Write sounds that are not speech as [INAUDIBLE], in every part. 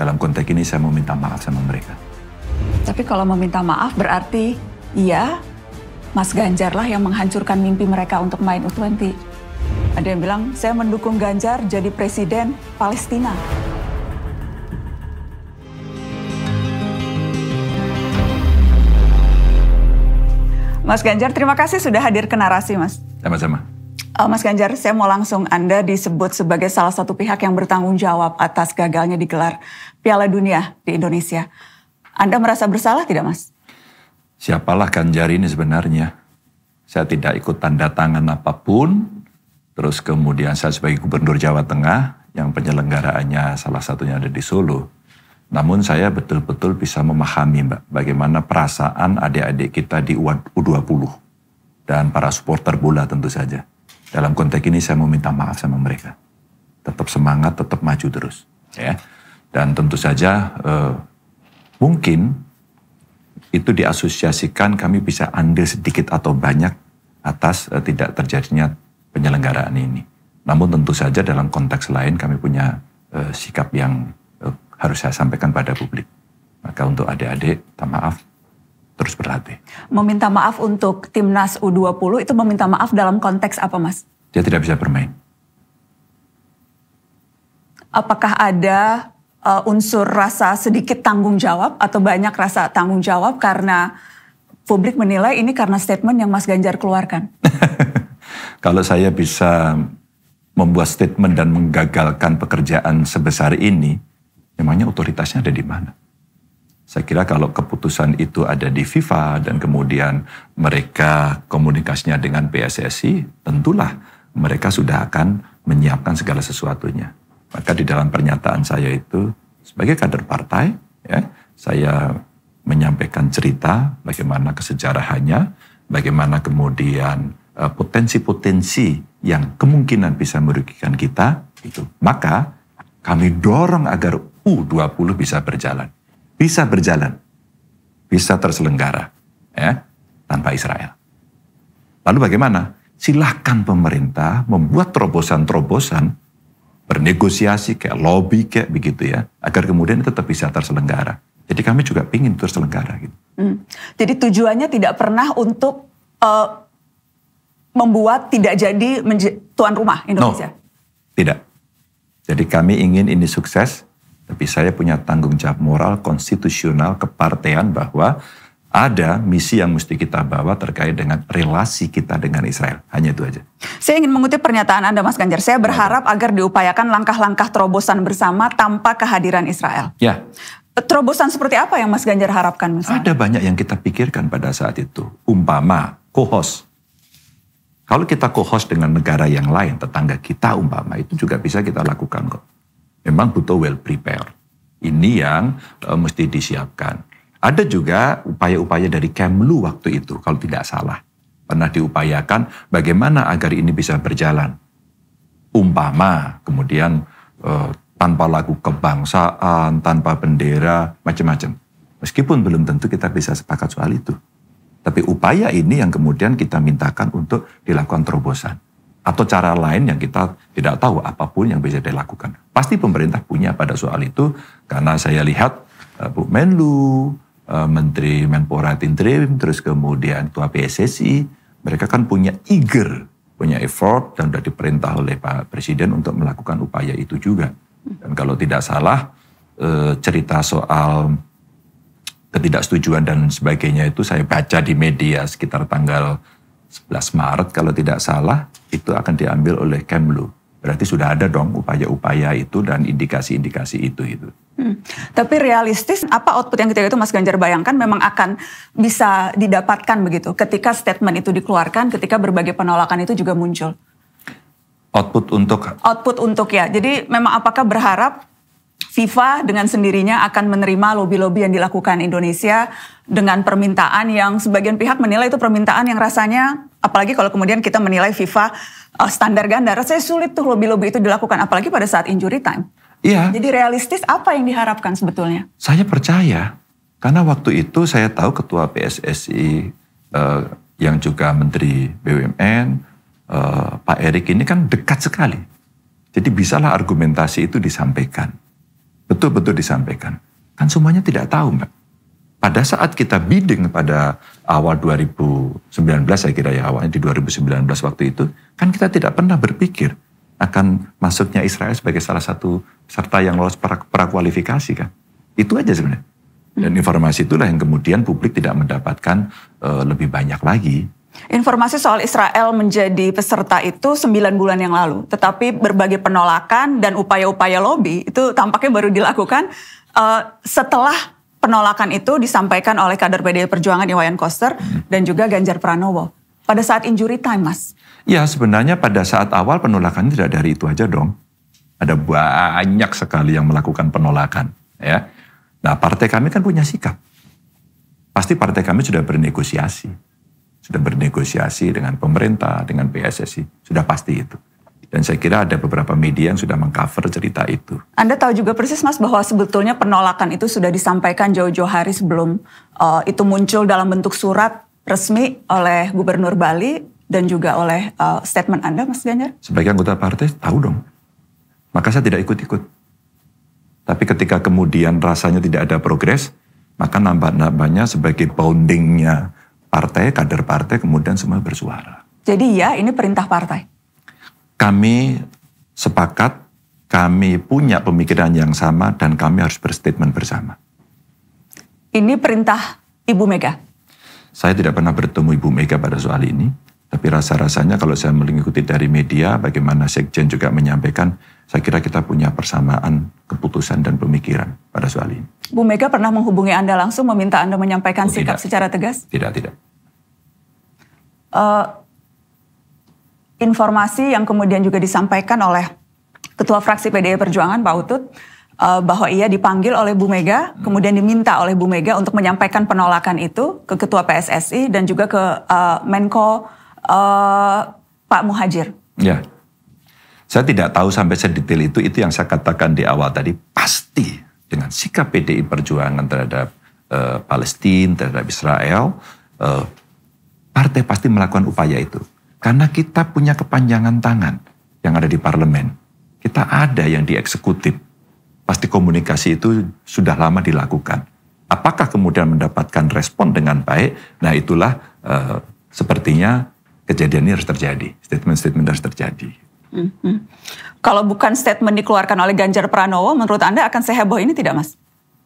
Dalam konteks ini saya mau minta maaf sama mereka. Tapi kalau meminta maaf berarti iya Mas Ganjar lah yang menghancurkan mimpi mereka untuk main U20. Ada yang bilang saya mendukung Ganjar jadi presiden Palestina. Mas Ganjar, terima kasih sudah hadir ke narasi, Mas. Sama-sama. Eh, Mas Ganjar, saya mau langsung Anda disebut sebagai salah satu pihak yang bertanggung jawab atas gagalnya digelar Piala Dunia di Indonesia. Anda merasa bersalah tidak, Mas? Siapalah Ganjar ini sebenarnya? Saya tidak ikut tanda tangan apapun. Terus kemudian saya sebagai Gubernur Jawa Tengah yang penyelenggaraannya salah satunya ada di Solo. Namun saya betul-betul bisa memahami Mbak bagaimana perasaan adik-adik kita di U20 dan para supporter bola tentu saja. Dalam konteks ini saya mau minta maaf sama mereka. Tetap semangat, tetap maju terus. Ya. Dan tentu saja uh, mungkin itu diasosiasikan kami bisa andil sedikit atau banyak atas uh, tidak terjadinya penyelenggaraan ini. Namun tentu saja dalam konteks lain kami punya uh, sikap yang uh, harus saya sampaikan pada publik. Maka untuk adik-adik, minta maaf, terus berlatih. Meminta maaf untuk timnas U20 itu meminta maaf dalam konteks apa mas? Dia tidak bisa bermain. Apakah ada uh, unsur rasa sedikit tanggung jawab atau banyak rasa tanggung jawab karena publik menilai ini karena statement yang Mas Ganjar keluarkan? [LAUGHS] Kalau saya bisa membuat statement dan menggagalkan pekerjaan sebesar ini, memangnya otoritasnya ada di mana? Saya kira kalau keputusan itu ada di FIFA dan kemudian mereka komunikasinya dengan PSSI, tentulah mereka sudah akan menyiapkan segala sesuatunya. Maka di dalam pernyataan saya itu sebagai kader partai, ya, saya menyampaikan cerita bagaimana kesejarahannya, bagaimana kemudian eh, potensi-potensi yang kemungkinan bisa merugikan kita itu. Maka kami dorong agar U20 bisa berjalan bisa berjalan, bisa terselenggara ya, tanpa Israel. Lalu bagaimana? Silahkan pemerintah membuat terobosan-terobosan, bernegosiasi kayak lobby kayak begitu ya, agar kemudian tetap bisa terselenggara. Jadi kami juga ingin terselenggara gitu. Hmm. Jadi tujuannya tidak pernah untuk uh, membuat tidak jadi tuan rumah Indonesia. No, tidak. Jadi kami ingin ini sukses tapi saya punya tanggung jawab moral, konstitusional, kepartean bahwa ada misi yang mesti kita bawa terkait dengan relasi kita dengan Israel. Hanya itu aja. Saya ingin mengutip pernyataan Anda Mas Ganjar. Saya berharap agar diupayakan langkah-langkah terobosan bersama tanpa kehadiran Israel. Ya. Eh, terobosan seperti apa yang Mas Ganjar harapkan? Mas Ada banyak yang kita pikirkan pada saat itu. Umpama, kohos. Kalau kita kohos dengan negara yang lain, tetangga kita umpama, itu juga bisa kita lakukan kok memang butuh well prepared. Ini yang uh, mesti disiapkan. Ada juga upaya-upaya dari Kemlu waktu itu, kalau tidak salah. Pernah diupayakan bagaimana agar ini bisa berjalan. Umpama, kemudian uh, tanpa lagu kebangsaan, tanpa bendera, macam-macam. Meskipun belum tentu kita bisa sepakat soal itu. Tapi upaya ini yang kemudian kita mintakan untuk dilakukan terobosan atau cara lain yang kita tidak tahu apapun yang bisa dilakukan. Pasti pemerintah punya pada soal itu karena saya lihat eh, Bu Menlu, eh, Menteri Menpora Tintrim, terus kemudian Tua PSSI, mereka kan punya eager, punya effort dan sudah diperintah oleh Pak Presiden untuk melakukan upaya itu juga. Dan kalau tidak salah eh, cerita soal ketidaksetujuan dan sebagainya itu saya baca di media sekitar tanggal 11 Maret kalau tidak salah itu akan diambil oleh Kemlu. Berarti sudah ada dong upaya-upaya itu dan indikasi-indikasi itu itu. Hmm. Tapi realistis apa output yang kita itu Mas Ganjar bayangkan memang akan bisa didapatkan begitu ketika statement itu dikeluarkan, ketika berbagai penolakan itu juga muncul. Output untuk output untuk ya. Jadi memang apakah berharap FIFA dengan sendirinya akan menerima lobby-lobby yang dilakukan Indonesia dengan permintaan yang sebagian pihak menilai itu permintaan yang rasanya Apalagi kalau kemudian kita menilai FIFA eh, standar ganda, rasanya sulit tuh lobby-lobby itu dilakukan, apalagi pada saat injury time. Iya. Jadi realistis apa yang diharapkan sebetulnya? Saya percaya, karena waktu itu saya tahu ketua PSSI eh, yang juga Menteri BUMN, eh, Pak Erik ini kan dekat sekali. Jadi bisalah argumentasi itu disampaikan. Betul-betul disampaikan. Kan semuanya tidak tahu, Mbak pada saat kita bidding pada awal 2019 saya kira ya awalnya di 2019 waktu itu kan kita tidak pernah berpikir akan masuknya Israel sebagai salah satu serta yang lolos pra, prakualifikasi kan itu aja sebenarnya dan informasi itulah yang kemudian publik tidak mendapatkan e, lebih banyak lagi Informasi soal Israel menjadi peserta itu sembilan bulan yang lalu, tetapi berbagai penolakan dan upaya-upaya lobby itu tampaknya baru dilakukan uh, setelah penolakan itu disampaikan oleh kader PDI Perjuangan Iwayan Koster hmm. dan juga Ganjar Pranowo pada saat injury time, Mas. Ya, sebenarnya pada saat awal penolakan tidak dari itu aja dong. Ada banyak sekali yang melakukan penolakan, ya. Nah, partai kami kan punya sikap. Pasti partai kami sudah bernegosiasi. Sudah bernegosiasi dengan pemerintah, dengan PSSI, sudah pasti itu. Dan saya kira ada beberapa media yang sudah mengcover cerita itu. Anda tahu juga persis Mas bahwa sebetulnya penolakan itu sudah disampaikan jauh-jauh hari sebelum uh, itu muncul dalam bentuk surat resmi oleh Gubernur Bali dan juga oleh uh, statement Anda Mas Ganjar? Sebagai anggota partai tahu dong. Maka saya tidak ikut-ikut. Tapi ketika kemudian rasanya tidak ada progres, maka nambah-nambahnya sebagai boundingnya partai, kader partai kemudian semua bersuara. Jadi ya ini perintah partai? kami sepakat, kami punya pemikiran yang sama, dan kami harus berstatement bersama. Ini perintah Ibu Mega? Saya tidak pernah bertemu Ibu Mega pada soal ini, tapi rasa-rasanya kalau saya mengikuti dari media, bagaimana Sekjen juga menyampaikan, saya kira kita punya persamaan keputusan dan pemikiran pada soal ini. Bu Mega pernah menghubungi Anda langsung meminta Anda menyampaikan oh, sikap tidak. secara tegas? Tidak, tidak. Uh, informasi yang kemudian juga disampaikan oleh Ketua Fraksi PDI Perjuangan Pak Utut eh, bahwa ia dipanggil oleh Bu Mega, kemudian diminta oleh Bu Mega untuk menyampaikan penolakan itu ke Ketua PSSI dan juga ke eh, Menko eh, Pak Muhajir. Ya, saya tidak tahu sampai sedetail itu. Itu yang saya katakan di awal tadi pasti dengan sikap PDI Perjuangan terhadap uh, Palestina, terhadap Israel, uh, partai pasti melakukan upaya itu. Karena kita punya kepanjangan tangan yang ada di parlemen. Kita ada yang di eksekutif. Pasti komunikasi itu sudah lama dilakukan. Apakah kemudian mendapatkan respon dengan baik? Nah itulah eh, sepertinya kejadian ini harus terjadi. Statement-statement harus terjadi. Mm -hmm. Kalau bukan statement dikeluarkan oleh Ganjar Pranowo, menurut Anda akan seheboh ini tidak, Mas?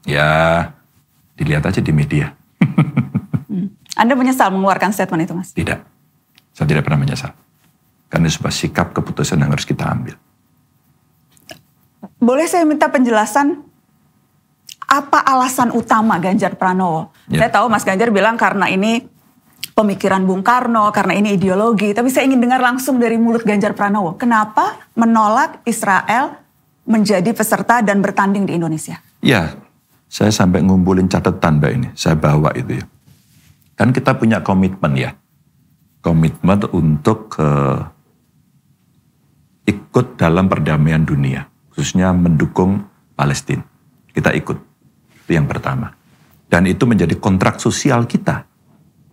Ya, dilihat aja di media. [LAUGHS] Mm. Anda menyesal mengeluarkan statement itu, Mas? Tidak. Saya tidak pernah menyesal. Karena itu sebuah sikap keputusan yang harus kita ambil. Boleh saya minta penjelasan apa alasan utama Ganjar Pranowo? Ya. Saya tahu Mas Ganjar bilang karena ini pemikiran Bung Karno, karena ini ideologi. Tapi saya ingin dengar langsung dari mulut Ganjar Pranowo. Kenapa menolak Israel menjadi peserta dan bertanding di Indonesia? Ya, saya sampai ngumpulin catatan Mbak ini. Saya bawa itu ya. Kan kita punya komitmen ya komitmen untuk uh, ikut dalam perdamaian dunia, khususnya mendukung Palestina. Kita ikut. Itu yang pertama. Dan itu menjadi kontrak sosial kita.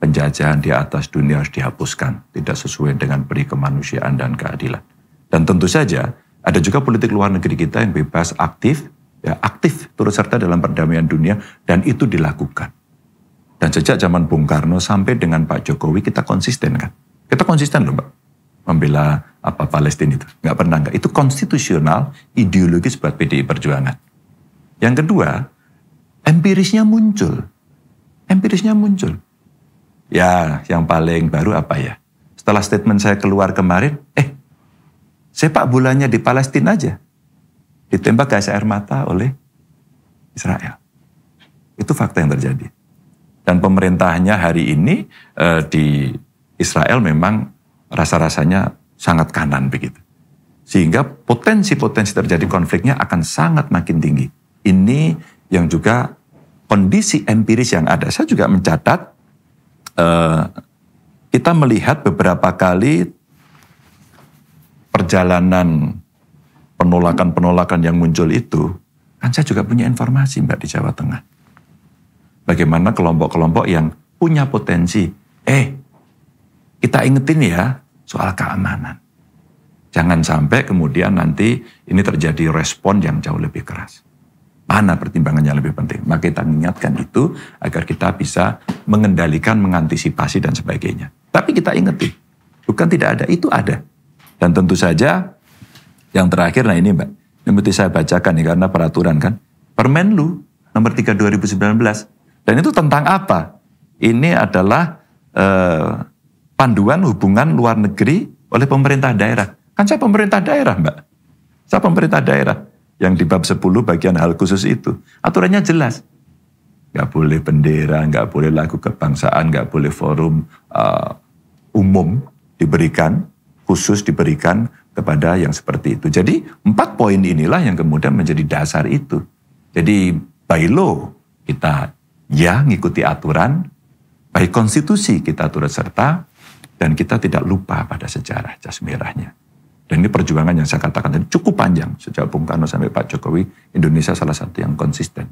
Penjajahan di atas dunia harus dihapuskan, tidak sesuai dengan peri kemanusiaan dan keadilan. Dan tentu saja ada juga politik luar negeri kita yang bebas, aktif, ya, aktif turut serta dalam perdamaian dunia dan itu dilakukan. Dan sejak zaman Bung Karno sampai dengan Pak Jokowi kita konsisten kan? Kita konsisten loh Mbak. Membela apa Palestina itu. Nggak pernah nggak. Itu konstitusional, ideologis buat PDI Perjuangan. Yang kedua, empirisnya muncul. Empirisnya muncul. Ya, yang paling baru apa ya? Setelah statement saya keluar kemarin, eh, sepak bulannya di Palestina aja. Ditembak gas air mata oleh Israel. Itu fakta yang terjadi. Dan pemerintahnya hari ini eh, di Israel memang rasa-rasanya sangat kanan begitu. Sehingga potensi-potensi terjadi konfliknya akan sangat makin tinggi. Ini yang juga kondisi empiris yang ada. Saya juga mencatat eh, kita melihat beberapa kali perjalanan penolakan-penolakan yang muncul itu, kan saya juga punya informasi Mbak di Jawa Tengah Bagaimana kelompok-kelompok yang punya potensi, eh, kita ingetin ya soal keamanan. Jangan sampai kemudian nanti ini terjadi respon yang jauh lebih keras. Mana pertimbangannya lebih penting? Maka kita mengingatkan itu agar kita bisa mengendalikan, mengantisipasi dan sebagainya. Tapi kita ingetin, bukan tidak ada, itu ada. Dan tentu saja yang terakhir, nah ini Mbak, ini saya bacakan nih karena peraturan kan. Permenlu nomor 3 2019 dan itu tentang apa? Ini adalah eh, panduan hubungan luar negeri oleh pemerintah daerah. Kan saya pemerintah daerah, Mbak. Saya pemerintah daerah yang di bab 10 bagian hal khusus itu. Aturannya jelas. Gak boleh bendera, gak boleh lagu kebangsaan, gak boleh forum uh, umum diberikan, khusus diberikan kepada yang seperti itu. Jadi empat poin inilah yang kemudian menjadi dasar itu. Jadi by law kita ya ngikuti aturan, baik konstitusi kita turut serta, dan kita tidak lupa pada sejarah jas merahnya. Dan ini perjuangan yang saya katakan tadi cukup panjang sejak Bung Karno sampai Pak Jokowi, Indonesia salah satu yang konsisten.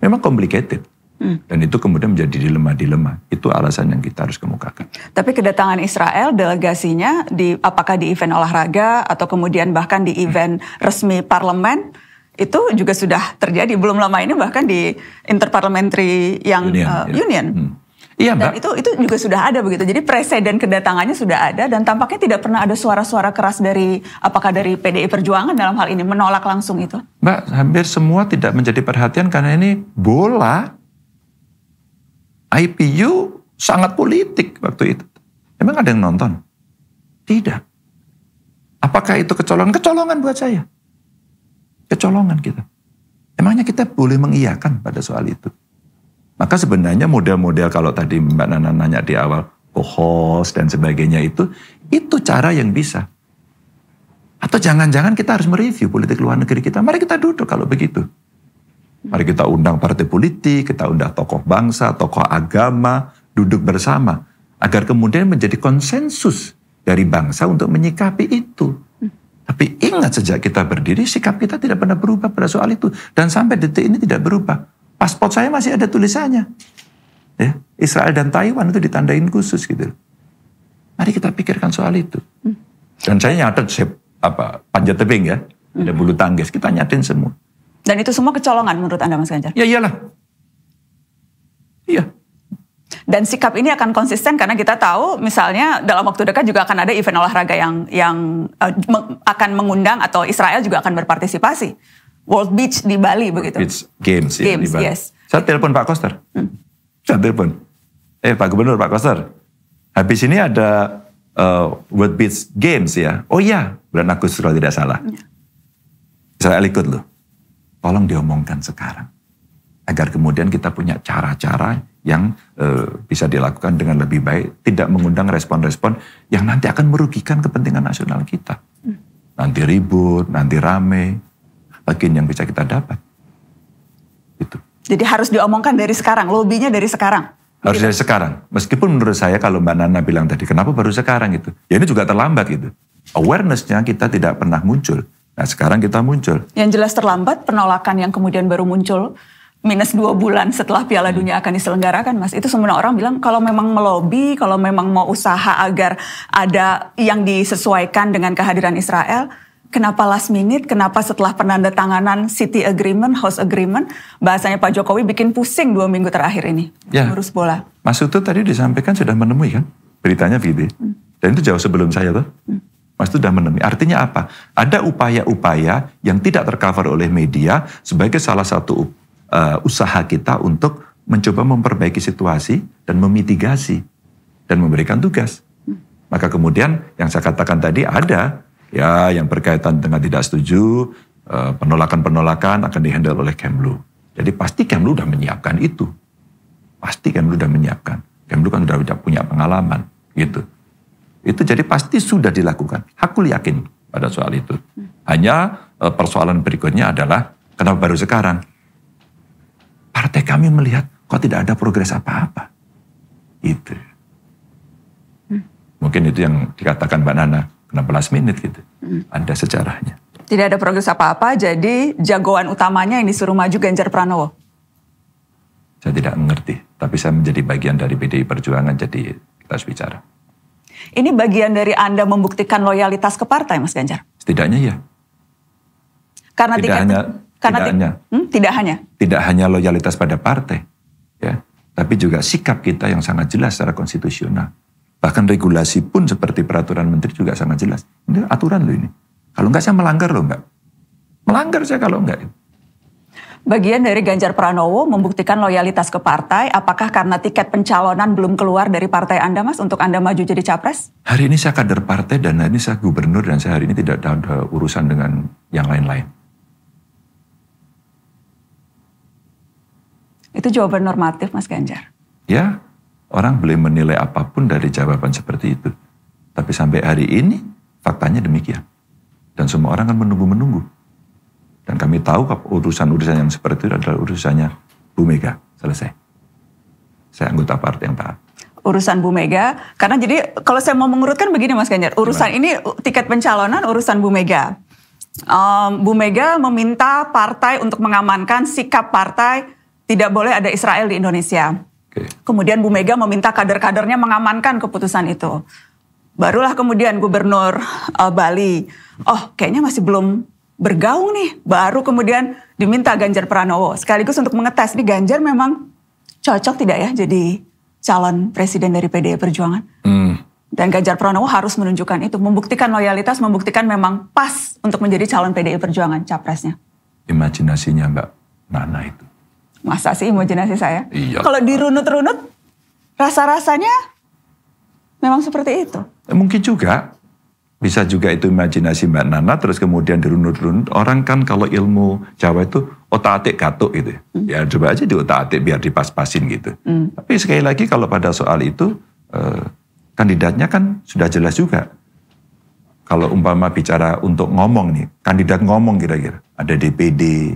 Memang complicated, Hmm. Dan itu kemudian menjadi dilema-dilema. Itu alasan yang kita harus kemukakan. Tapi kedatangan Israel delegasinya di apakah di event olahraga atau kemudian bahkan di event hmm. resmi parlemen itu juga sudah terjadi belum lama ini bahkan di interparliamentary yang union. Uh, ya. union. Hmm. Iya, dan itu itu juga sudah ada begitu. Jadi presiden kedatangannya sudah ada dan tampaknya tidak pernah ada suara-suara keras dari apakah dari PDI Perjuangan dalam hal ini menolak langsung itu. Mbak, hampir semua tidak menjadi perhatian karena ini bola IPU sangat politik waktu itu. Emang ada yang nonton? Tidak. Apakah itu kecolongan? Kecolongan buat saya kecolongan kita. Emangnya kita boleh mengiyakan pada soal itu? Maka sebenarnya model-model kalau tadi Mbak Nana nanya di awal, kohos dan sebagainya itu, itu cara yang bisa. Atau jangan-jangan kita harus mereview politik luar negeri kita. Mari kita duduk kalau begitu. Mari kita undang partai politik, kita undang tokoh bangsa, tokoh agama, duduk bersama. Agar kemudian menjadi konsensus dari bangsa untuk menyikapi itu. Tapi ingat sejak kita berdiri, sikap kita tidak pernah berubah pada soal itu. Dan sampai detik ini tidak berubah. Paspor saya masih ada tulisannya. Ya, Israel dan Taiwan itu ditandain khusus gitu. Mari kita pikirkan soal itu. Dan saya nyatet sep, apa panjat tebing ya, ada bulu tangkis, kita nyatin semua. Dan itu semua kecolongan menurut Anda Mas Ganjar? Ya iyalah. Iya, dan sikap ini akan konsisten karena kita tahu misalnya dalam waktu dekat juga akan ada event olahraga yang yang uh, akan mengundang atau Israel juga akan berpartisipasi. World Beach di Bali begitu. Beach Games, ya, Games di Bali. Yes. Saya telepon Pak Koster. Hmm. Saya telepon. Eh Pak Gubernur, Pak Koster. Habis ini ada uh, World Beach Games ya. Oh iya, bulan Agustus kalau tidak salah. Hmm. Saya ikut loh. Tolong diomongkan sekarang. Agar kemudian kita punya cara-cara yang e, bisa dilakukan dengan lebih baik, tidak mengundang respon-respon yang nanti akan merugikan kepentingan nasional kita. Nanti ribut, nanti rame, bagian yang bisa kita dapat. Itu. Jadi harus diomongkan dari sekarang, lobbynya dari sekarang. Harus dari sekarang. Meskipun menurut saya kalau Mbak Nana bilang tadi, kenapa baru sekarang itu? Ya ini juga terlambat gitu. Awarenessnya kita tidak pernah muncul. Nah sekarang kita muncul. Yang jelas terlambat penolakan yang kemudian baru muncul minus dua bulan setelah Piala Dunia akan diselenggarakan, Mas. Itu semua orang bilang kalau memang melobi, kalau memang mau usaha agar ada yang disesuaikan dengan kehadiran Israel, kenapa last minute? Kenapa setelah penandatanganan City Agreement, House Agreement, bahasanya Pak Jokowi bikin pusing dua minggu terakhir ini ya. ngurus bola. Mas itu tadi disampaikan sudah menemui kan beritanya begitu. Hmm. Dan itu jauh sebelum saya tuh. Hmm. Mas itu sudah menemui. Artinya apa? Ada upaya-upaya yang tidak tercover oleh media sebagai salah satu uh, usaha kita untuk mencoba memperbaiki situasi dan memitigasi dan memberikan tugas. Maka kemudian yang saya katakan tadi ada ya yang berkaitan dengan tidak setuju, eh, penolakan-penolakan akan dihandle oleh Kemlu. Jadi pasti Kemlu sudah menyiapkan itu. Pasti Kemlu sudah menyiapkan. Kemlu kan sudah punya pengalaman gitu. Itu jadi pasti sudah dilakukan. Aku yakin pada soal itu. Hanya eh, persoalan berikutnya adalah kenapa baru sekarang? Partai kami melihat kok tidak ada progres apa-apa. Itu. Hmm. Mungkin itu yang dikatakan Mbak Nana, 16 menit gitu. Hmm. Ada sejarahnya. Tidak ada progres apa-apa, jadi jagoan utamanya ini suruh maju Ganjar Pranowo? Saya tidak mengerti, tapi saya menjadi bagian dari PDI Perjuangan, jadi kita harus bicara. Ini bagian dari Anda membuktikan loyalitas ke partai, Mas Ganjar? Setidaknya ya. Karena tidak tiket... hanya karena tidak hanya hmm, tidak hanya tidak hanya loyalitas pada partai, ya, tapi juga sikap kita yang sangat jelas secara konstitusional. Bahkan regulasi pun seperti peraturan menteri juga sangat jelas. Ini aturan loh ini. Kalau enggak saya melanggar loh mbak. Melanggar saya kalau enggak. Bagian dari Ganjar Pranowo membuktikan loyalitas ke partai, apakah karena tiket pencalonan belum keluar dari partai Anda mas untuk Anda maju jadi capres? Hari ini saya kader partai dan hari ini saya gubernur dan saya hari ini tidak ada urusan dengan yang lain-lain. Itu jawaban normatif Mas Ganjar. Ya, orang boleh menilai apapun dari jawaban seperti itu. Tapi sampai hari ini faktanya demikian. Dan semua orang kan menunggu-menunggu. Dan kami tahu urusan-urusan yang seperti itu adalah urusannya Bu Mega. Selesai. Saya anggota partai yang taat urusan Bu Mega karena jadi kalau saya mau mengurutkan begini Mas Ganjar urusan Gimana? ini tiket pencalonan urusan Bu Mega um, Bu Mega meminta partai untuk mengamankan sikap partai tidak boleh ada Israel di Indonesia. Okay. Kemudian Bu Mega meminta kader-kadernya mengamankan keputusan itu. Barulah kemudian Gubernur uh, Bali, oh kayaknya masih belum bergaung nih. Baru kemudian diminta Ganjar Pranowo sekaligus untuk mengetes nih Ganjar memang cocok tidak ya jadi calon presiden dari PDI Perjuangan. Hmm. Dan Ganjar Pranowo harus menunjukkan itu, membuktikan loyalitas, membuktikan memang pas untuk menjadi calon PDI Perjuangan capresnya. Imajinasinya Mbak Nana itu. Masa sih imajinasi saya? Iya. Kalau dirunut-runut, rasa-rasanya memang seperti itu. Ya, mungkin juga, bisa juga itu imajinasi Mbak Nana, terus kemudian dirunut-runut. Orang kan kalau ilmu Jawa itu otak-atik katuk gitu. Ya. Hmm. Ya coba aja di otak-atik biar dipas-pasin gitu. Hmm. Tapi sekali lagi kalau pada soal itu, eh, kandidatnya kan sudah jelas juga. Kalau umpama bicara untuk ngomong nih, kandidat ngomong kira-kira. Ada DPD,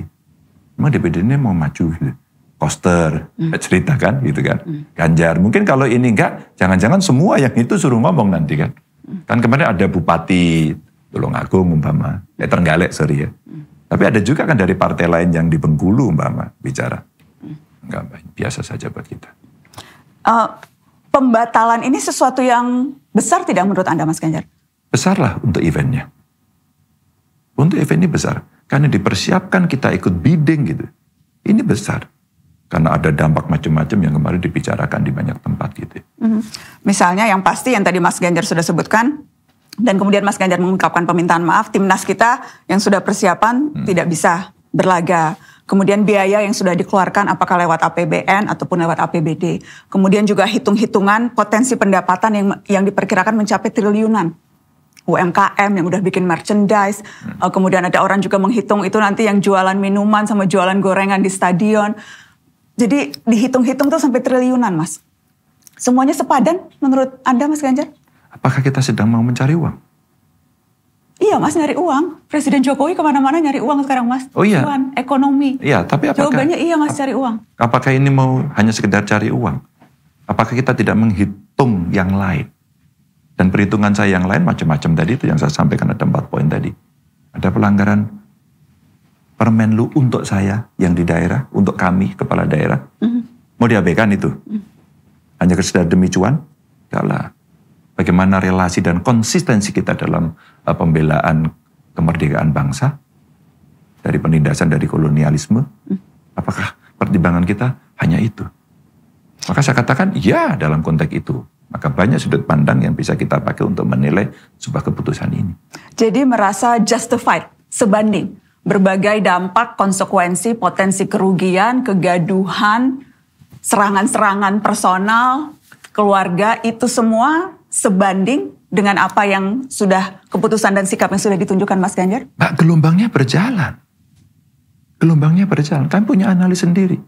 Emang dpd ini mau maju gitu. Koster, hmm. cerita kan gitu kan. Hmm. Ganjar. Mungkin kalau ini enggak, jangan-jangan semua yang itu suruh ngomong nanti kan. Hmm. Kan kemarin ada Bupati Tulungagung umpama, ya eh, terenggalek sorry ya. Hmm. Tapi ada juga kan dari partai lain yang di Bengkulu umpama bicara. Hmm. Enggak, biasa saja buat kita. Uh, pembatalan ini sesuatu yang besar tidak menurut Anda Mas Ganjar? Besarlah untuk eventnya. Untuk event ini besar. Karena dipersiapkan kita ikut bidding gitu. Ini besar. Karena ada dampak macam-macam yang kemarin dibicarakan di banyak tempat gitu. Mm-hmm. Misalnya yang pasti yang tadi Mas Ganjar sudah sebutkan, dan kemudian Mas Ganjar mengungkapkan permintaan maaf, timnas kita yang sudah persiapan hmm. tidak bisa berlaga. Kemudian biaya yang sudah dikeluarkan apakah lewat APBN ataupun lewat APBD. Kemudian juga hitung-hitungan potensi pendapatan yang yang diperkirakan mencapai triliunan UMKM yang udah bikin merchandise, hmm. Eh, kemudian ada orang juga menghitung itu nanti yang jualan minuman sama jualan gorengan di stadion. Jadi dihitung-hitung tuh sampai triliunan, Mas. Semuanya sepadan menurut Anda, Mas Ganjar? Apakah kita sedang mau mencari uang? Iya, Mas, nyari uang. Presiden Jokowi kemana-mana nyari uang sekarang, Mas. Oh iya? Cuan, ekonomi. Iya, tapi apakah... Jawabannya iya, Mas, cari uang. Apakah ini mau hanya sekedar cari uang? Apakah kita tidak menghitung yang lain? Dan perhitungan saya yang lain macam-macam tadi itu yang saya sampaikan ada empat poin tadi. Ada pelanggaran Permenlu untuk saya yang di daerah, untuk kami kepala daerah. Mm. Mau diabaikan itu? Mm-hmm. Hanya kesedar demi cuan? Enggak Bagaimana relasi dan konsistensi kita dalam eh, pembelaan kemerdekaan bangsa dari penindasan dari kolonialisme? Mm. Apakah pertimbangan kita hanya itu? Maka saya katakan ya dalam konteks itu. Maka banyak sudut pandang yang bisa kita pakai untuk menilai sebuah keputusan ini. Jadi merasa justified, sebanding. Berbagai dampak, konsekuensi, potensi kerugian, kegaduhan, serangan-serangan personal, keluarga, itu semua sebanding dengan apa yang sudah keputusan dan sikap yang sudah ditunjukkan Mas Ganjar? Pak, gelombangnya berjalan. Gelombangnya berjalan. Kami punya analis sendiri.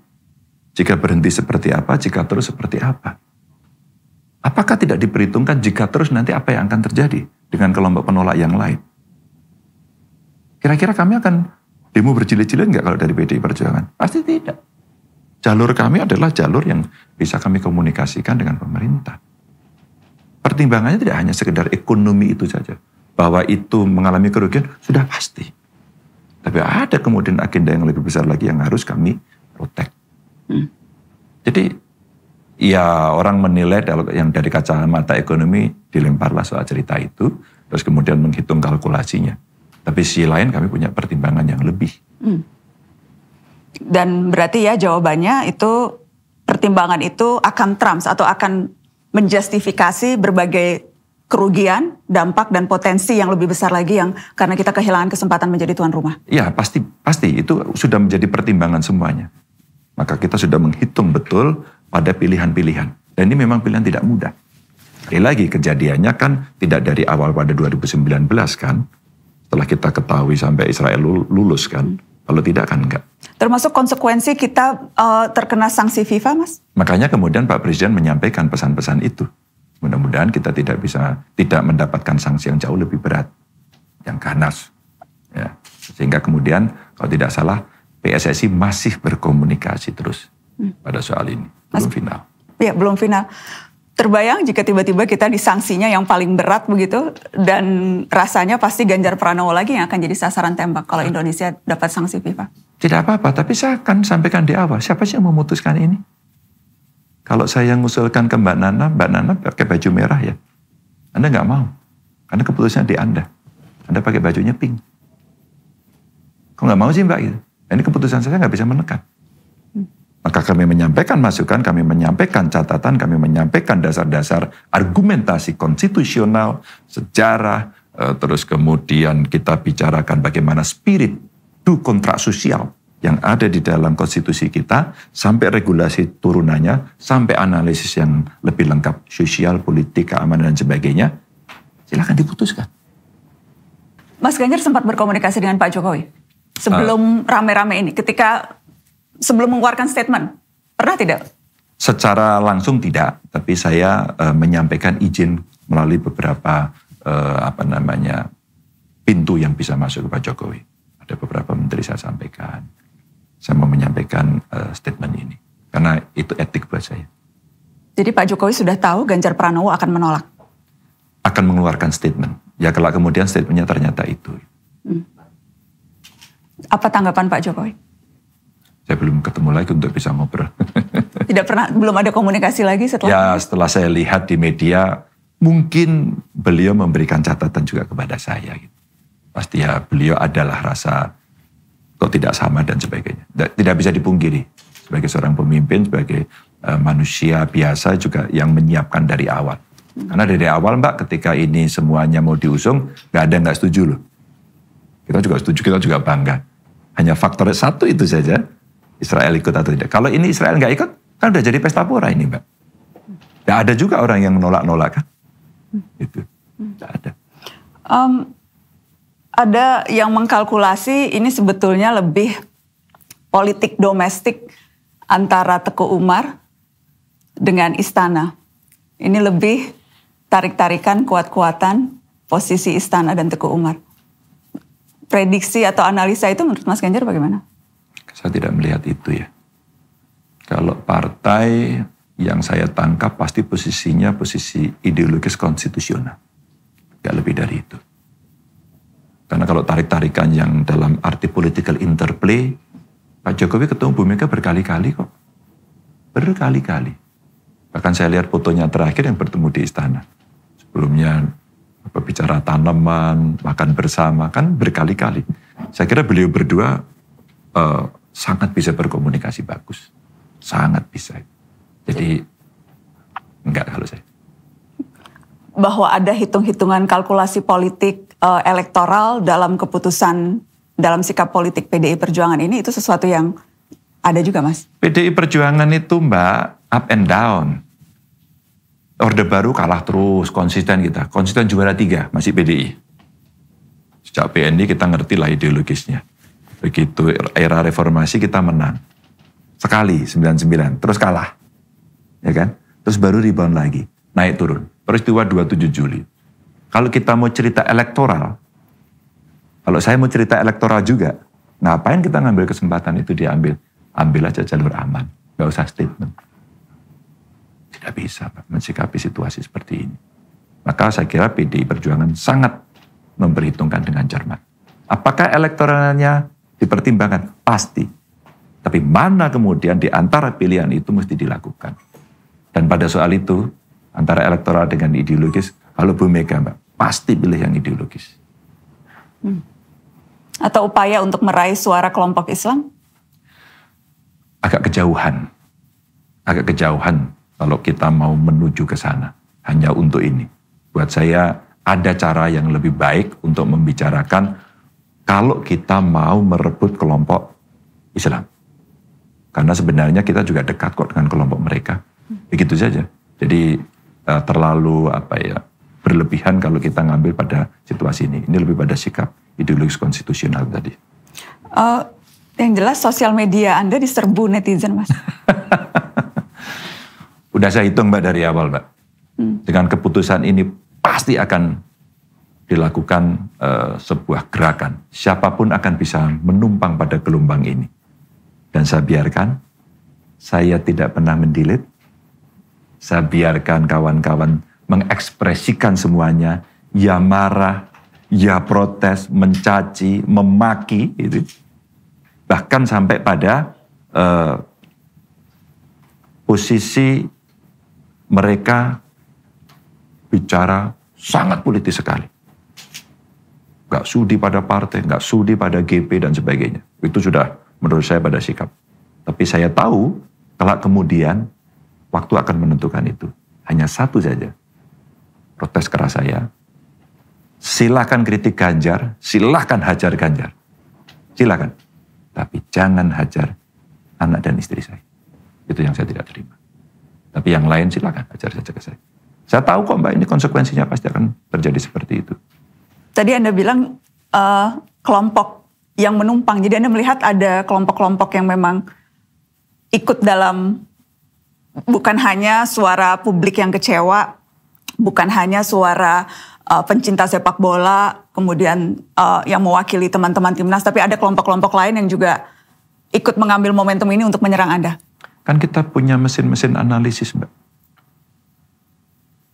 Jika berhenti seperti apa, jika terus seperti apa. Apakah tidak diperhitungkan jika terus nanti apa yang akan terjadi dengan kelompok penolak yang lain? Kira-kira kami akan demo berjilid-jilid nggak kalau dari PDI Perjuangan? Pasti tidak. Jalur kami adalah jalur yang bisa kami komunikasikan dengan pemerintah. Pertimbangannya tidak hanya sekedar ekonomi itu saja. Bahwa itu mengalami kerugian, sudah pasti. Tapi ada kemudian agenda yang lebih besar lagi yang harus kami protek. Hmm. Jadi ya orang menilai yang dari kacamata ekonomi dilemparlah soal cerita itu, terus kemudian menghitung kalkulasinya. Tapi sisi lain kami punya pertimbangan yang lebih. Hmm. Dan berarti ya jawabannya itu pertimbangan itu akan trumps atau akan menjustifikasi berbagai kerugian, dampak dan potensi yang lebih besar lagi yang karena kita kehilangan kesempatan menjadi tuan rumah. Ya pasti pasti itu sudah menjadi pertimbangan semuanya. Maka kita sudah menghitung betul pada pilihan-pilihan. Dan ini memang pilihan tidak mudah. Sekali lagi kejadiannya kan tidak dari awal pada 2019 kan. Setelah kita ketahui sampai Israel lulus kan. Kalau tidak kan enggak. Termasuk konsekuensi kita uh, terkena sanksi FIFA, Mas? Makanya kemudian Pak Presiden menyampaikan pesan-pesan itu. Mudah-mudahan kita tidak bisa tidak mendapatkan sanksi yang jauh lebih berat, yang ganas. Ya. Sehingga kemudian kalau tidak salah PSSI masih berkomunikasi terus hmm. pada soal ini. Belum final. Ya, belum final. Terbayang jika tiba-tiba kita disangsinya yang paling berat begitu dan rasanya pasti Ganjar Pranowo lagi yang akan jadi sasaran tembak kalau Indonesia dapat sanksi FIFA. Tidak apa-apa, tapi saya akan sampaikan di awal, siapa sih yang memutuskan ini? Kalau saya mengusulkan ke Mbak Nana, Mbak Nana pakai baju merah ya. Anda nggak mau, karena keputusannya di Anda. Anda pakai bajunya pink. Kok nggak mau sih Mbak? Ini keputusan saya nggak bisa menekan. Maka kami menyampaikan masukan, kami menyampaikan catatan, kami menyampaikan dasar-dasar argumentasi konstitusional, sejarah, eh, terus kemudian kita bicarakan bagaimana spirit du kontrak sosial yang ada di dalam konstitusi kita, sampai regulasi turunannya, sampai analisis yang lebih lengkap, sosial, politik, keamanan, dan sebagainya, silahkan diputuskan. Mas Ganjar sempat berkomunikasi dengan Pak Jokowi sebelum ah. rame-rame uh, rame -rame ini, ketika sebelum mengeluarkan statement? Pernah tidak? Secara langsung tidak, tapi saya e, menyampaikan izin melalui beberapa e, apa namanya pintu yang bisa masuk ke Pak Jokowi. Ada beberapa menteri saya sampaikan. Saya mau menyampaikan e, statement ini karena itu etik buat saya. Jadi Pak Jokowi sudah tahu Ganjar Pranowo akan menolak? Akan mengeluarkan statement. Ya kalau kemudian statementnya ternyata itu. Hmm. Apa tanggapan Pak Jokowi? saya belum ketemu lagi untuk bisa ngobrol. [LAUGHS] Tidak pernah, belum ada komunikasi lagi setelah? Ya, setelah saya lihat di media, mungkin beliau memberikan catatan juga kepada saya. Gitu. Pasti ya beliau adalah rasa kok tidak sama dan sebagainya. Tidak bisa dipungkiri. Sebagai seorang pemimpin, sebagai eh, manusia biasa juga yang menyiapkan dari awal. Hmm. Karena dari awal mbak ketika ini semuanya mau diusung, nggak ada nggak setuju loh. Kita juga setuju, kita juga bangga. Hanya faktor satu itu saja Israel ikut atau tidak. Kalau ini Israel nggak ikut, kan udah jadi pesta pora ini, Mbak. Nggak ada juga orang yang menolak-nolak kan. Hmm. Itu. Hmm. Nggak ada. Um, ada yang mengkalkulasi ini sebetulnya lebih politik domestik antara Teguh Umar dengan istana. Ini lebih tarik-tarikan kuat-kuatan posisi istana dan Teguh Umar. Prediksi atau analisa itu menurut Mas Ganjar bagaimana? Saya tidak melihat itu ya. Kalau partai yang saya tangkap pasti posisinya posisi ideologis konstitusional. Gak lebih dari itu. Karena kalau tarik-tarikan yang dalam arti political interplay, Pak Jokowi ketemu Bu Mega berkali-kali kok. Berkali-kali. Bahkan saya lihat fotonya terakhir yang bertemu di istana. Sebelumnya apa, bicara tanaman, makan bersama, kan berkali-kali. Saya kira beliau berdua uh, sangat bisa berkomunikasi bagus. Sangat bisa. Jadi enggak kalau saya. Bahwa ada hitung-hitungan kalkulasi politik e, elektoral dalam keputusan dalam sikap politik PDI Perjuangan ini itu sesuatu yang ada juga, Mas. PDI Perjuangan itu, Mbak, up and down. Orde Baru kalah terus, konsisten kita. Konsisten juara tiga, masih PDI. Sejak PNI kita ngerti lah ideologisnya. Begitu era reformasi kita menang. Sekali 99, terus kalah. Ya kan? Terus baru rebound lagi, naik turun. Peristiwa 27 Juli. Kalau kita mau cerita elektoral, kalau saya mau cerita elektoral juga, ngapain kita ngambil kesempatan itu diambil? Ambil aja jalur aman, gak usah statement. Tidak bisa Pak, mensikapi situasi seperti ini. Maka saya kira PDI Perjuangan sangat memperhitungkan dengan cermat. Apakah elektoralnya dipertimbangkan, pasti. Tapi mana kemudian di antara pilihan itu mesti dilakukan. Dan pada soal itu, antara elektoral dengan ideologis, kalau Bu Mega Mbak, pasti pilih yang ideologis. Hmm. Atau upaya untuk meraih suara kelompok Islam? Agak kejauhan. Agak kejauhan kalau kita mau menuju ke sana. Hanya untuk ini. Buat saya ada cara yang lebih baik untuk membicarakan kalau kita mau merebut kelompok Islam. Karena sebenarnya kita juga dekat kok dengan kelompok mereka. Begitu saja. Jadi eh, terlalu apa ya berlebihan kalau kita ngambil pada situasi ini. Ini lebih pada sikap ideologis konstitusional tadi. Uh, yang jelas sosial media Anda diserbu netizen, Mas. [LAUGHS] Udah saya hitung Mbak dari awal, Mbak. Hmm. Dengan keputusan ini pasti akan dilakukan e, sebuah gerakan. Siapapun akan bisa menumpang pada gelombang ini. Dan saya biarkan, saya tidak pernah mendilit, saya biarkan kawan-kawan mengekspresikan semuanya, ya marah, ya protes, mencaci, memaki, Gitu. bahkan sampai pada e, posisi mereka bicara sangat politis sekali nggak sudi pada partai, nggak sudi pada GP dan sebagainya. Itu sudah menurut saya pada sikap. Tapi saya tahu kelak kemudian waktu akan menentukan itu. Hanya satu saja. Protes keras saya. Silahkan kritik Ganjar, silahkan hajar Ganjar. Silahkan. Tapi jangan hajar anak dan istri saya. Itu yang saya tidak terima. Tapi yang lain silahkan hajar saja ke saya. Saya tahu kok mbak ini konsekuensinya pasti akan terjadi seperti itu tadi Anda bilang uh, kelompok yang menumpang. Jadi Anda melihat ada kelompok-kelompok yang memang ikut dalam bukan hanya suara publik yang kecewa, bukan hanya suara uh, pencinta sepak bola, kemudian uh, yang mewakili teman-teman timnas, tapi ada kelompok-kelompok lain yang juga ikut mengambil momentum ini untuk menyerang Anda. Kan kita punya mesin-mesin analisis, Mbak.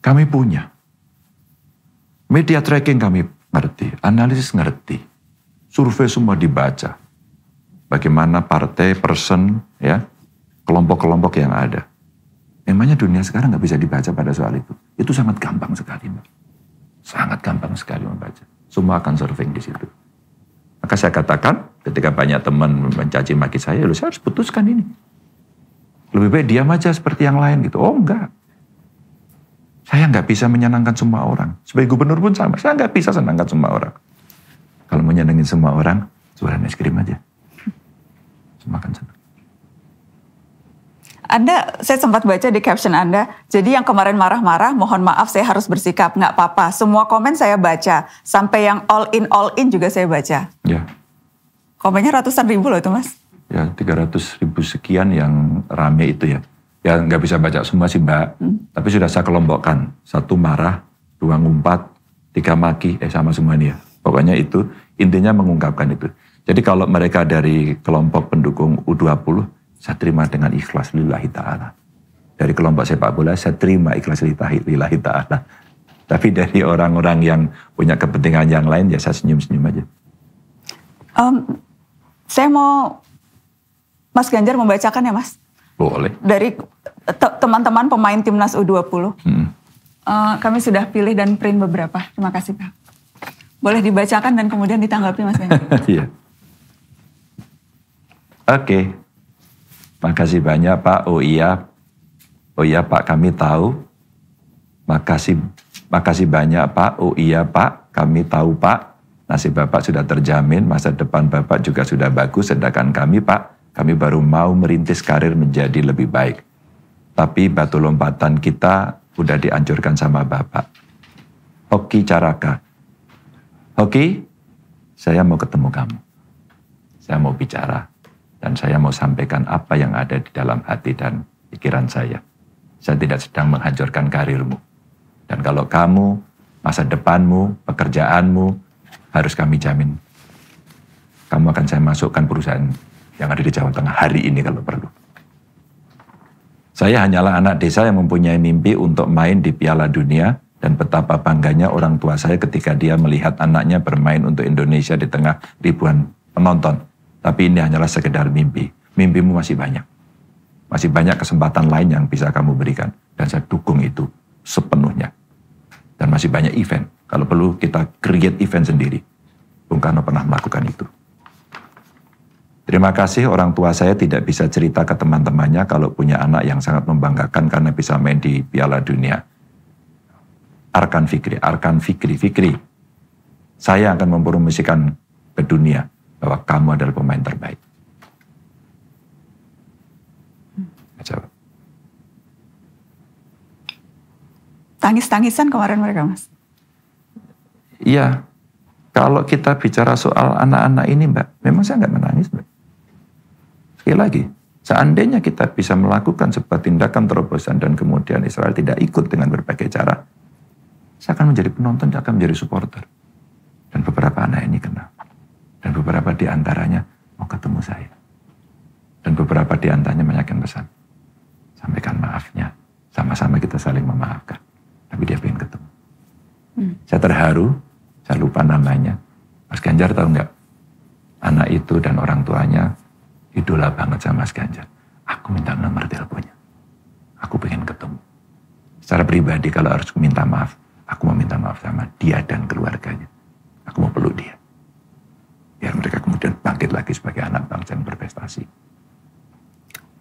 Kami punya. Media tracking kami ngerti, analisis ngerti, survei semua dibaca. Bagaimana partai, person, ya, kelompok-kelompok yang ada. Memangnya dunia sekarang nggak bisa dibaca pada soal itu. Itu sangat gampang sekali, Mbak. Sangat gampang sekali membaca. Semua akan surfing di situ. Maka saya katakan, ketika banyak teman mencaci maki saya, loh saya harus putuskan ini. Lebih baik diam aja seperti yang lain gitu. Oh enggak, saya nggak bisa menyenangkan semua orang. Sebagai gubernur pun sama. Saya nggak bisa senangkan semua orang. Kalau menyenangin semua orang, jualan es krim aja. Semakan senang. Anda, saya sempat baca di caption Anda, jadi yang kemarin marah-marah, mohon maaf saya harus bersikap, nggak apa-apa. Semua komen saya baca, sampai yang all in, all in juga saya baca. Ya. Komennya ratusan ribu loh itu mas. Ya, 300 ribu sekian yang rame itu ya. Ya nggak bisa baca semua sih Mbak, hmm? tapi sudah saya kelompokkan. Satu marah, dua ngumpat, tiga maki, eh sama semua ini ya. Pokoknya itu, intinya mengungkapkan itu. Jadi kalau mereka dari kelompok pendukung U20, saya terima dengan ikhlas lillahi ta'ala. Dari kelompok sepak bola, saya terima ikhlas lillahi ta'ala. Tapi dari orang-orang yang punya kepentingan yang lain, ya saya senyum-senyum aja. Um, saya mau Mas Ganjar membacakan ya Mas? Boleh. Dari teman-teman pemain timnas U20. Hmm. Uh, kami sudah pilih dan print beberapa. Terima kasih Pak. Boleh dibacakan dan kemudian ditanggapi Mas [LAUGHS] Iya. Oke. Makasih banyak Pak. Oh iya. Oh iya Pak, kami tahu. Makasih makasih banyak Pak. Oh iya Pak, kami tahu Pak. Nasib Bapak sudah terjamin, masa depan Bapak juga sudah bagus sedangkan kami Pak, kami baru mau merintis karir menjadi lebih baik tapi batu lompatan kita udah dianjurkan sama Bapak. Hoki Caraka. Hoki, saya mau ketemu kamu. Saya mau bicara. Dan saya mau sampaikan apa yang ada di dalam hati dan pikiran saya. Saya tidak sedang menghancurkan karirmu. Dan kalau kamu, masa depanmu, pekerjaanmu, harus kami jamin. Kamu akan saya masukkan perusahaan yang ada di Jawa Tengah hari ini kalau perlu. Saya hanyalah anak desa yang mempunyai mimpi untuk main di Piala Dunia dan betapa bangganya orang tua saya ketika dia melihat anaknya bermain untuk Indonesia di tengah ribuan penonton. Tapi ini hanyalah sekedar mimpi. Mimpimu masih banyak. Masih banyak kesempatan lain yang bisa kamu berikan. Dan saya dukung itu sepenuhnya. Dan masih banyak event. Kalau perlu kita create event sendiri. Bung Karno pernah melakukan itu. Terima kasih orang tua saya tidak bisa cerita ke teman-temannya kalau punya anak yang sangat membanggakan karena bisa main di Piala Dunia. Arkan Fikri, Arkan Fikri, Fikri. Saya akan mempromosikan ke dunia bahwa kamu adalah pemain terbaik. Tangis-tangisan kemarin mereka, Mas. Iya. Kalau kita bicara soal anak-anak ini, Mbak, memang saya nggak menangis, Mbak. Sekali lagi, seandainya kita bisa melakukan sebuah tindakan terobosan dan kemudian Israel tidak ikut dengan berbagai cara, saya akan menjadi penonton, saya akan menjadi supporter. Dan beberapa anak ini kenal. Dan beberapa di antaranya mau ketemu saya. Dan beberapa di antaranya menyampaikan pesan. Sampaikan maafnya. Sama-sama kita saling memaafkan. Tapi dia pengen ketemu. Hmm. Saya terharu, saya lupa namanya. Mas Ganjar tahu nggak? Anak itu dan orang tuanya idola banget sama Mas Ganjar. Aku minta nomor teleponnya. Aku pengen ketemu. Secara pribadi kalau harus minta maaf, aku mau minta maaf sama dia dan keluarganya. Aku mau peluk dia. Biar mereka kemudian bangkit lagi sebagai anak bangsa yang berprestasi.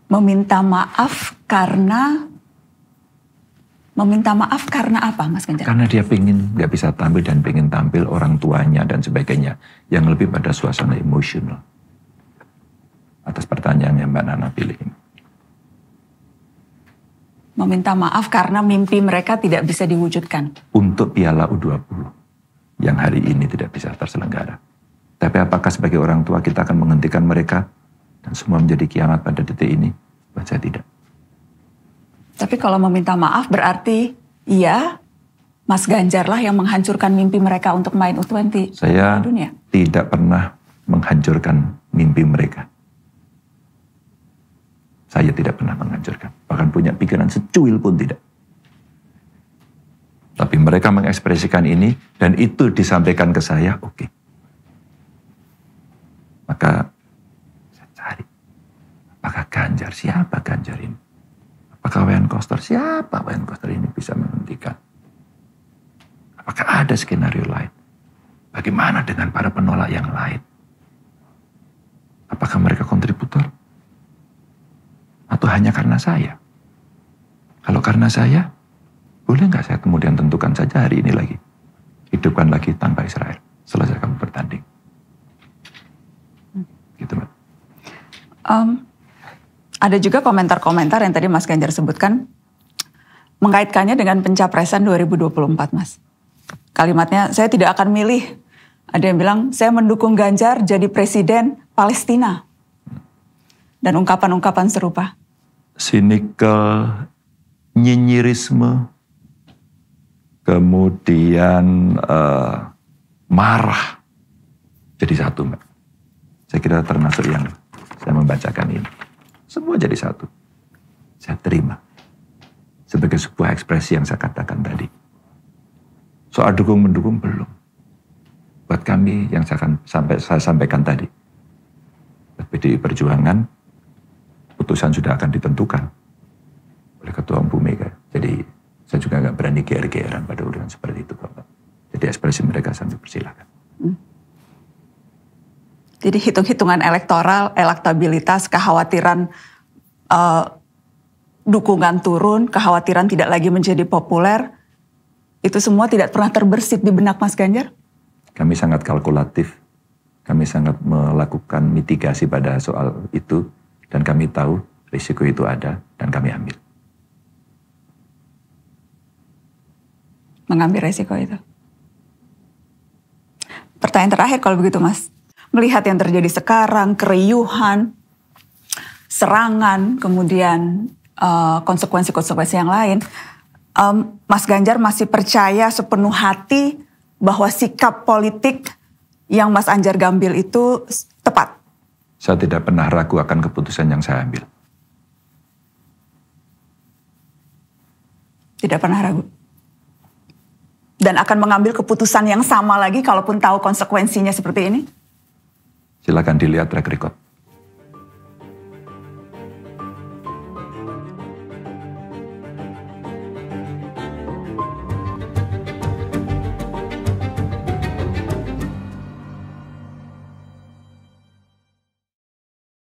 Meminta maaf karena meminta maaf karena apa Mas Ganjar? Karena dia pengen nggak bisa tampil dan pengen tampil orang tuanya dan sebagainya yang lebih pada suasana emosional atas pertanyaan yang Mbak Nana pilih ini. Meminta maaf karena mimpi mereka tidak bisa diwujudkan. Untuk Piala U20 yang hari ini tidak bisa terselenggara. Tapi apakah sebagai orang tua kita akan menghentikan mereka dan semua menjadi kiamat pada detik ini? Buat saya tidak. Tapi kalau meminta maaf berarti iya Mas Ganjar lah yang menghancurkan mimpi mereka untuk main U20 saya dunia. tidak pernah menghancurkan mimpi mereka. Saya tidak pernah menghancurkan. Bahkan punya pikiran secuil pun tidak. Tapi mereka mengekspresikan ini dan itu disampaikan ke saya, oke. Okay. Maka saya cari. Apakah Ganjar? Siapa Ganjar ini? Apakah Wayan Koster? Siapa Wayan Koster ini bisa menghentikan? Apakah ada skenario lain? Bagaimana dengan para penolak yang lain? Apakah mereka kontributor? atau hanya karena saya? Kalau karena saya, boleh nggak saya kemudian tentukan saja hari ini lagi? Hidupkan lagi tanpa Israel. Selesai kamu bertanding. Gitu, Mbak. Um, ada juga komentar-komentar yang tadi Mas Ganjar sebutkan, mengkaitkannya dengan pencapresan 2024, Mas. Kalimatnya, saya tidak akan milih. Ada yang bilang, saya mendukung Ganjar jadi presiden Palestina. Dan ungkapan-ungkapan serupa sinikal, nyinyirisme, kemudian uh, marah. Jadi satu, Mbak. Saya kira termasuk yang saya membacakan ini. Semua jadi satu. Saya terima. Sebagai sebuah ekspresi yang saya katakan tadi. Soal dukung-mendukung belum. Buat kami yang saya, akan sampai, saya sampaikan tadi. PDI Perjuangan keputusan sudah akan ditentukan oleh Ketua Umum Bu Mega. Kan? Jadi saya juga nggak berani GR-GRan pada urusan seperti itu Bapak. Jadi ekspresi mereka saya persilahkan. Hmm. Jadi hitung-hitungan elektoral, elektabilitas, kekhawatiran uh, dukungan turun, kekhawatiran tidak lagi menjadi populer, itu semua tidak pernah terbersit di benak Mas Ganjar? Kami sangat kalkulatif, kami sangat melakukan mitigasi pada soal itu dan kami tahu risiko itu ada dan kami ambil. Mengambil risiko itu. Pertanyaan terakhir kalau begitu mas. Melihat yang terjadi sekarang, keriuhan, serangan, kemudian eh, konsekuensi-konsekuensi uh, yang lain. Um, mas Ganjar masih percaya sepenuh hati bahwa sikap politik yang Mas Anjar Gambil itu saya tidak pernah ragu akan keputusan yang saya ambil. Tidak pernah ragu. Dan akan mengambil keputusan yang sama lagi kalaupun tahu konsekuensinya seperti ini? Silakan dilihat track record.